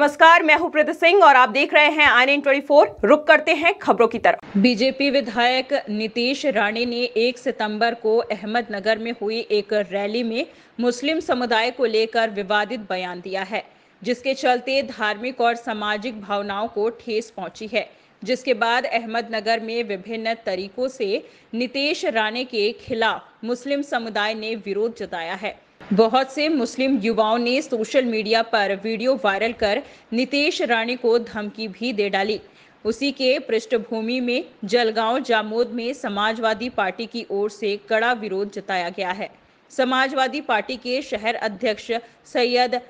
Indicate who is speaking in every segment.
Speaker 1: नमस्कार मैं हूं प्रदीप सिंह और आप देख रहे हैं आई एन ट्वेंटी रुक करते हैं खबरों की तरफ बीजेपी विधायक नीतीश राणे ने 1 सितंबर को अहमदनगर में हुई एक रैली में मुस्लिम समुदाय को लेकर विवादित बयान दिया है जिसके चलते धार्मिक और सामाजिक भावनाओं को ठेस पहुंची है जिसके बाद अहमदनगर में विभिन्न तरीकों से नीतीश राणे के खिलाफ मुस्लिम समुदाय ने विरोध जताया है बहुत से मुस्लिम युवाओं ने सोशल मीडिया पर वीडियो वायरल कर नितेश राणे को धमकी भी दे डाली उसी के पृष्ठभूमि में जलगांव जामोद में समाजवादी पार्टी की ओर से कड़ा विरोध जताया गया है समाजवादी पार्टी के शहर अध्यक्ष सैयद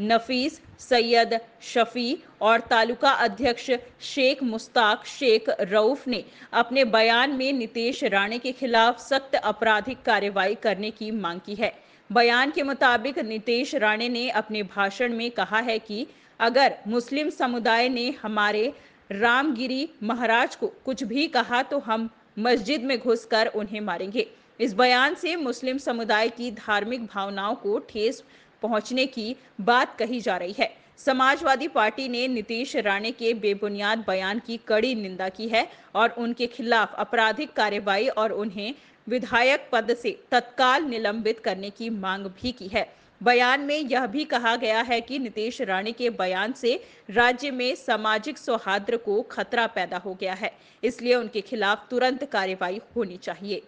Speaker 1: नफीस सैयद शफी और तालुका अध्यक्ष शेख मुस्ताक शेख रऊफ ने अपने बयान में नितेश राणे के खिलाफ सख्त आपराधिक कार्रवाई करने की मांग की है बयान के मुताबिक नितेश राणे ने अपने भाषण में कहा है कि अगर मुस्लिम समुदाय ने हमारे रामगिरी महाराज को कुछ भी कहा तो हम मस्जिद में घुसकर उन्हें मारेंगे इस बयान से मुस्लिम समुदाय की धार्मिक भावनाओं को ठेस पहुंचने की बात कही जा रही है समाजवादी पार्टी ने नीतीश राणे के बेबुनियाद बयान की कड़ी निंदा की है और उनके खिलाफ आपराधिक कार्यवाही और उन्हें विधायक पद से तत्काल निलंबित करने की मांग भी की है बयान में यह भी कहा गया है कि नीतीश राणे के बयान से राज्य में सामाजिक सौहार्द को खतरा पैदा हो गया है इसलिए उनके खिलाफ तुरंत कार्रवाई होनी चाहिए